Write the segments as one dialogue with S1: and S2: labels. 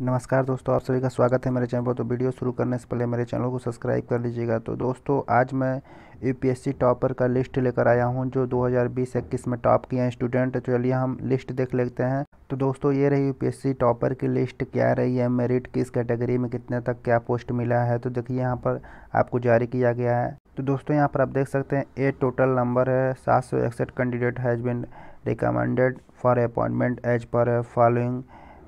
S1: नमस्कार दोस्तों आप सभी का स्वागत है मेरे चैनल पर तो वीडियो शुरू करने से पहले मेरे चैनल को सब्सक्राइब कर लीजिएगा तो दोस्तों आज मैं यूपीएससी टॉपर का लिस्ट लेकर आया हूं जो 2020-21 में टॉप किए हैं स्टूडेंट तो चलिए हम लिस्ट देख लेते हैं तो दोस्तों ये रही यूपीएससी टॉपर की लिस्ट क्या रही है मेरिट किस कैटेगरी में कितने तक क्या पोस्ट मिला है तो देखिए यहाँ पर आपको जारी किया गया है तो दोस्तों यहाँ पर आप देख सकते हैं ए टोटल नंबर है सात candidate has been recommended for appointment as per following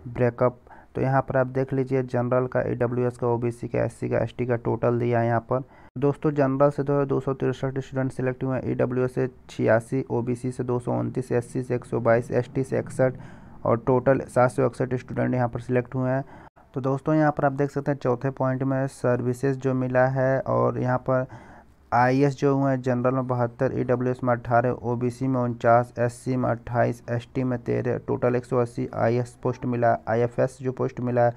S1: breakup तो यहाँ पर आप देख लीजिए जनरल का ए डब्ल्यू एस का ओ बी सी का एस सी का एस टी का टोटल दिया है यहाँ पर दोस्तों जनरल से जो तो है दो सौ तिरसठ स्टूडेंट सेलेक्ट हुए हैं ई डब्ल्यू एस से छियासी ओ बी सी से दो सौ उनतीस एस सी से एक सौ बाईस एस टी से इकसठ और टोटल सात सौ इकसठ स्टूडेंट यहाँ पर सिलेक्ट हुए हैं तो दोस्तों यहाँ पर आप देख सकते हैं चौथे पॉइंट में सर्विसेज जो मिला है और यहाँ पर आई एस जो हुए हैं जनरल में बहत्तर ई डब्ल्यू एस में अट्ठारह ओ बी सी में उनचास एस सी में अट्ठाईस एस टी में तेरह टोटल एक सौ अस्सी आई एस पोस्ट मिला है आई एफ एस जो पोस्ट मिला है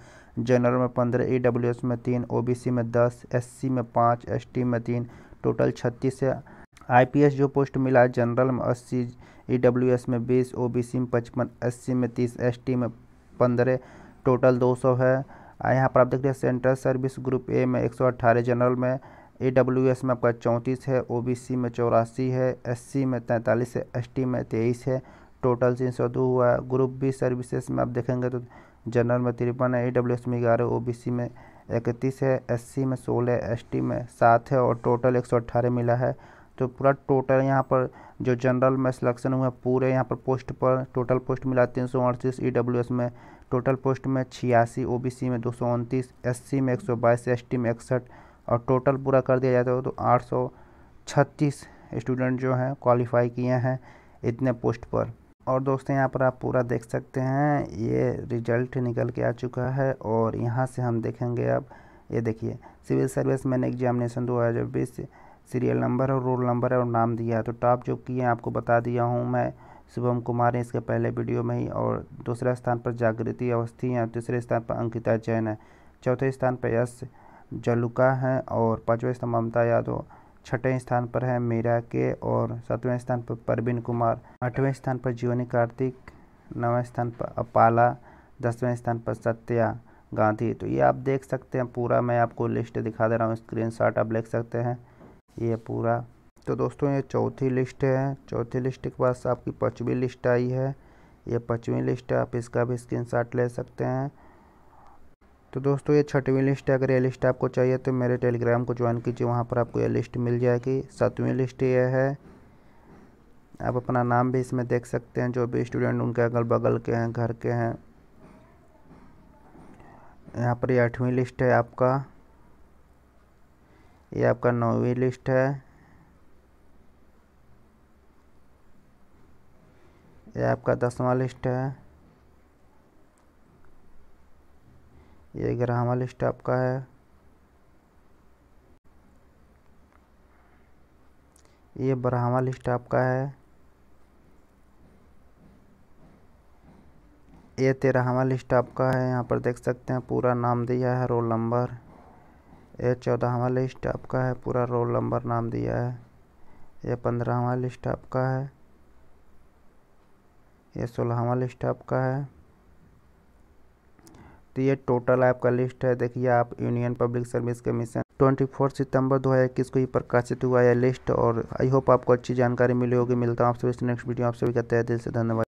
S1: जनरल में पंद्रह ई डब्ल्यू एस में तीन ओ बी सी में दस एस सी में पाँच एस टी में तीन टोटल छत्तीस है आई पी एस जो पोस्ट मिला है जनरल में अस्सी ई डब्ल्यू एस में बीस ओ बी सी में पचपन एस सी में तीस एस टी में पंद्रह टोटल दो सौ है यहाँ पर आप देख रहे हैं सेंट्रल सर्विस ग्रुप ए में एक सौ अट्ठारह जनरल में ए डब्ल्यू एस में आपका चौंतीस है ओ बी सी में चौरासी है एस सी में तैंतालीस है एस टी में तेईस है टोटल तीन सौ दो हुआ है ग्रुप बी सर्विसेज में आप देखेंगे तो जनरल में तिरपन है ए डब्ल्यू एस में ग्यारह ओ बी सी में इकतीस है एस सी में सोलह एस टी में सात है और टोटल एक सौ अट्ठारह मिला है तो पूरा टोटल यहाँ पर जो जनरल में सिलेक्शन हुआ पूरे यहाँ पर पोस्ट पर टोटल पोस्ट मिला तीन सौ अड़तीस ई डब्ल्यू एस में टोटल पोस्ट में छियासी ओ बी सी में दो सौ उनतीस एस सी में एक सौ बाईस एस टी में इकसठ और टोटल पूरा कर दिया जाता है तो आठ सौ छत्तीस स्टूडेंट जो हैं क्वालिफाई किए हैं इतने पोस्ट पर और दोस्तों यहाँ पर आप पूरा देख सकते हैं ये रिजल्ट निकल के आ चुका है और यहाँ से हम देखेंगे अब ये देखिए सिविल सर्विस मैंने एग्जामिनेशन दो हज़ार बीस सीरियल नंबर और रोल नंबर है और नाम दिया है तो टॉप जो किए हैं आपको बता दिया हूँ मैं शुभम कुमार इसके पहले वीडियो में ही और दूसरे स्थान पर जागृति अवस्थी है तीसरे स्थान पर अंकिता जैन है चौथे स्थान पर यश जलुका हैं और पाँचवें स्थान ममता यादव छठे स्थान पर है मीरा के और सातवें स्थान पर परवीन कुमार आठवें स्थान पर जीवनी कार्तिक नौवें स्थान पर अपाला दसवें स्थान पर सत्या गांधी तो ये आप देख सकते हैं पूरा मैं आपको लिस्ट दिखा दे रहा हूँ स्क्रीन शॉट आप देख सकते हैं ये पूरा तो दोस्तों ये चौथी लिस्ट है चौथी लिस्ट के पास आपकी पाँचवीं लिस्ट आई है ये पाँचवीं लिस्ट है आप इसका भी स्क्रीन ले सकते हैं तो दोस्तों ये छठवीं लिस्ट है अगर ये लिस्ट आपको चाहिए तो मेरे टेलीग्राम को ज्वाइन कीजिए वहाँ पर आपको ये लिस्ट मिल जाएगी सातवीं लिस्ट ये है आप अपना नाम भी इसमें देख सकते हैं जो भी स्टूडेंट उनके अगल बगल के हैं घर के हैं यहाँ पर ये आठवीं लिस्ट है आपका ये आपका नौवीं लिस्ट है ये आपका दसवां लिस्ट है ये वाले स्टाफ का है ये ब्राह्मल स्टाफ का है ये तेरहवल स्टाफ का है यहाँ पर देख सकते हैं पूरा नाम दिया है रोल नंबर ये चौदहवल स्टाफ का है पूरा रोल नंबर नाम दिया है ये पंद्रहवल स्टाफ का है ये सोलहवल स्टाफ का है तो ये टोटल आपका लिस्ट है देखिए आप यूनियन पब्लिक सर्विस कमीशन 24 सितंबर 2021 को ये प्रकाशित हुआ है लिस्ट और आई होप आपको अच्छी जानकारी मिली होगी मिलता हूँ आप नेक्स्ट वीडियो आप सभी का तय दिल से धन्यवाद